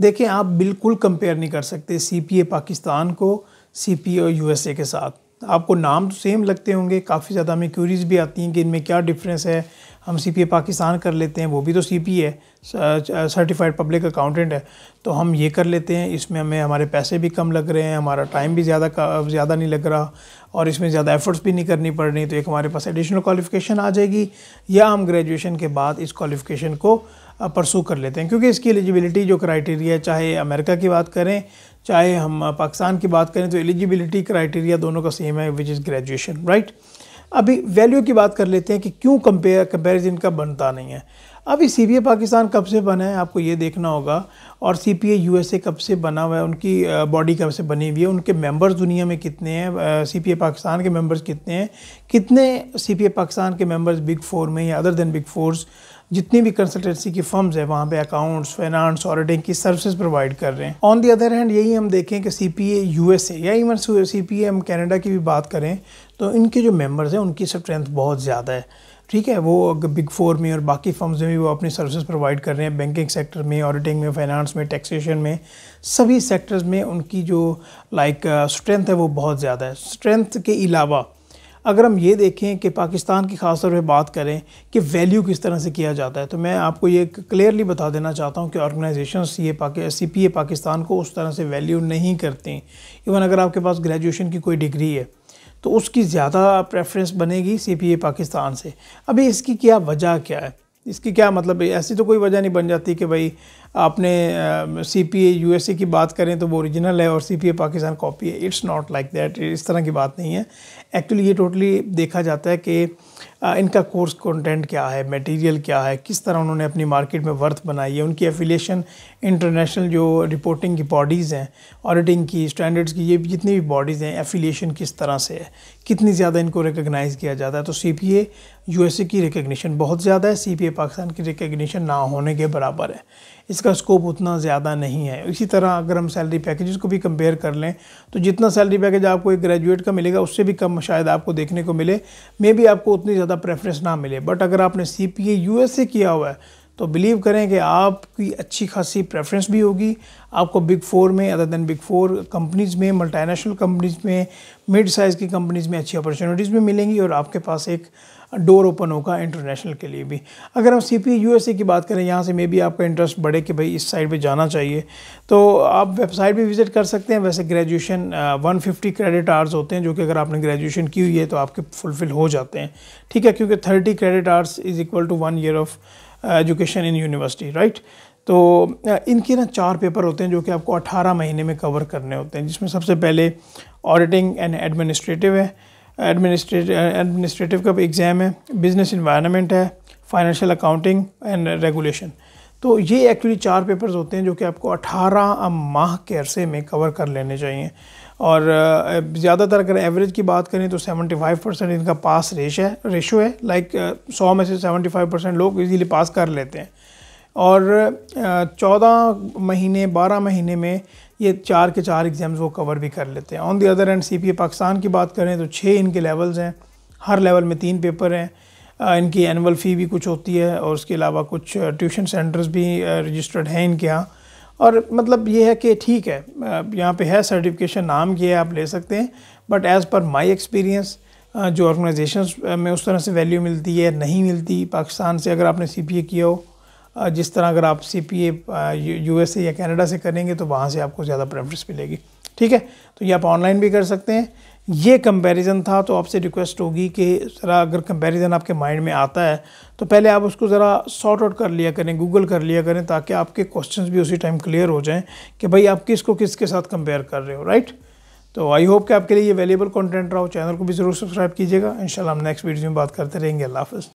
देखें आप बिल्कुल कंपेयर नहीं कर सकते सी पी ए पाकिस्तान को सी पी ए और यू एस ए के साथ आपको नाम तो सेम लगते होंगे काफ़ी ज़्यादा हमें क्यूरीज भी आती हैं कि इनमें क्या डिफरेंस है हम सी पी ए पाकिस्तान कर लेते हैं वो भी तो सी पी है सर्टिफाइड पब्लिक अकाउंटेंट है तो हम ये कर लेते हैं इसमें हमें हमारे पैसे भी कम लग रहे हैं हमारा टाइम भी ज़्यादा ज़्यादा नहीं लग रहा और इसमें ज़्यादा एफ़र्ट्स भी नहीं करनी पड़ रही तो एक हमारे पास एडिशनल क्वालिफिकेशन आ जाएगी या हम ग्रेजुएशन के बाद इस क्वालिफिकेशन को परसू कर लेते हैं क्योंकि इसकी एलिजिबिलिटी जो क्राइटेरिया चाहे अमेरिका की बात करें चाहे हम पाकिस्तान की बात करें तो एलिजिबिलिटी क्राइटेरिया दोनों का सेम है विच इज़ ग्रेजुएशन राइट अभी वैल्यू की बात कर लेते हैं कि क्यों कंपेयर कंपेरिजन का बनता नहीं है अभी सी पी ए पाकिस्तान कब से बना है आपको ये देखना होगा और सी पी एस ए कब से बना हुआ है उनकी बॉडी कब से बनी हुई है उनके मेंबर्स दुनिया में कितने हैं सी पी ए पाकिस्तान के मेंबर्स कितने हैं कितने सी पी ए पाकिस्तान के मेंबर्स बिग फोर में या अदर देन बिग फोर्स जितनी भी कंसल्टेंसी की फर्म्स है वहाँ पे अकाउंट्स फाइनेंस ऑडिटिंग की सर्विसेज प्रोवाइड कर रहे हैं ऑन दी अदर हैंड यही हम देखें कि C P A U S A या इवन सी पी ए हम कैनेडा की भी बात करें तो इनके जो मेम्बर्स हैं उनकी स्ट्रेंथ बहुत ज़्यादा है ठीक है वो बिग फोर में और बाकी फर्म्स में भी वो अपनी सर्विसेज प्रोवाइड कर रहे हैं बैंकिंग सेक्टर में ऑडिटिंग में फाइनेंस में टैक्सेशन में सभी सेक्टर्स में उनकी जो लाइक like, स्ट्रेंथ है वो बहुत ज़्यादा है स्ट्रेंथ के अलावा अगर हम ये देखें कि पाकिस्तान की खास तौर पर बात करें कि वैल्यू किस तरह से किया जाता है तो मैं आपको ये क्लियरली बता देना चाहता हूँ कि ऑर्गेनाइजेशन ये सी पी ए पाकिस्तान को उस तरह से वैल्यू नहीं करती इवन अगर आपके पास ग्रेजुएशन की कोई डिग्री है तो उसकी ज़्यादा प्रेफरेंस बनेगी सी पी ए पाकिस्तान से अभी इसकी क्या वजह क्या है इसकी क्या मतलब है ऐसी तो कोई वजह नहीं बन जाती कि भाई आपने C P A U S A की बात करें तो वो ओरिजिनल है और C P A Pakistan copy है इट्स नॉट लाइक दैट इस तरह की बात नहीं है एक्चुअली ये टोटली देखा जाता है कि इनका कोर्स कंटेंट क्या है मटेरियल क्या है किस तरह उन्होंने अपनी मार्केट में वर्थ बनाई है उनकी एफिलिएशन इंटरनेशनल जो रिपोर्टिंग की बॉडीज़ हैं ऑडिटिंग की स्टैंडर्ड्स की ये जितनी भी बॉडीज़ हैं एफिलिएशन किस तरह से है कितनी ज़्यादा इनको रिकगनाइज़ किया जाता है तो C P A U S A की रिकगनीशन बहुत ज़्यादा है सी पी ए पाकिस्तान की रिकगनीशन ना होने के बराबर है इस इसका स्कोप उतना ज़्यादा नहीं है इसी तरह अगर हम सैलरी पैकेजेस को भी कंपेयर कर लें तो जितना सैलरी पैकेज आपको एक ग्रेजुएट का मिलेगा उससे भी कम शायद आपको देखने को मिले मे भी आपको उतनी ज़्यादा प्रेफरेंस ना मिले बट अगर आपने सी पी ए किया हुआ है तो बिलीव करें कि आपकी अच्छी खासी प्रेफरेंस भी होगी आपको बिग फोर में other than big four companies में मल्टीनेशनल कंपनीज़ में मिड साइज़ की कंपनीज़ में अच्छी अपॉर्चुनिटीज़ भी मिलेंगी और आपके पास एक डोर ओपन होगा इंटरनेशनल के लिए भी अगर हम C P U S A की बात करें यहाँ से मे भी आपका इंटरेस्ट बढ़े कि भाई इस साइड पे जाना चाहिए तो आप वेबसाइट भी विज़िट कर सकते हैं वैसे graduation one fifty credit hours होते हैं जो कि अगर आपने ग्रेजुएशन की हुई है तो आपके फुलफ़िल हो जाते हैं ठीक है क्योंकि thirty credit hours is equal to one year of education in university right तो uh, इनके ना चार पेपर होते हैं जो कि आपको 18 महीने में कवर करने होते हैं जिसमें सबसे पहले ऑडिटिंग एंड एडमिनिस्ट्रेटिव है एडमिनिस्ट्रेटिव एडमिनिस्ट्रेटिव uh, का एग्ज़ाम है बिजनेस इन्वायरमेंट है फाइनेंशियल अकाउंटिंग एंड रेगुलेशन तो ये एक्चुअली चार पेपर्स होते हैं जो कि आपको 18 माह के अरसे में कवर कर लेने चाहिए और ज़्यादातर अगर एवरेज की बात करें तो 75 परसेंट इनका पास रेश है रेशो है लाइक सौ में से 75 परसेंट लोग इजीली पास कर लेते हैं और चौदह महीने बारह महीने में ये चार के चार एग्ज़ाम्स वो कवर भी कर लेते हैं on the other hand C P Pakistan की बात करें तो छः इनके लेवल्स हैं हर लेवल में तीन पेपर हैं इनकी एनअल फ़ी भी कुछ होती है और उसके अलावा कुछ ट्यूशन सेंटर्स भी रजिस्टर्ड हैं इनके यहाँ और मतलब ये है कि ठीक है यहाँ पे है सर्टिफिकेशन नाम की है आप ले सकते हैं but as per my experience जो ऑर्गेनाइजेशन में उस तरह से वैल्यू मिलती है नहीं मिलती पाकिस्तान से अगर आपने सी किया हो जिस तरह अगर आप सी पी या कनाडा से करेंगे तो वहाँ से आपको ज़्यादा प्रेफरेंस मिलेगी ठीक है तो ये आप ऑनलाइन भी कर सकते हैं ये कंपैरिजन था तो आपसे रिक्वेस्ट होगी कि ज़रा अगर कंपैरिजन आपके माइंड में आता है तो पहले आप उसको ज़रा सॉर्ट आउट कर लिया करें गूगल कर लिया करें ताकि आपके क्वेश्चंस भी उसी टाइम क्लियर हो जाएं कि भाई आप किस को किसके साथ कंपेयर कर रहे हो राइट तो आई होप कि आपके लिए ये वैल्यूबल कॉन्टेंट रहा हो चैनल को भी ज़रूर सब्सक्राइब कीजिएगा इन हम नेक्स्ट वीडियो में बात करते रहेंगे अल्लाह हाफ़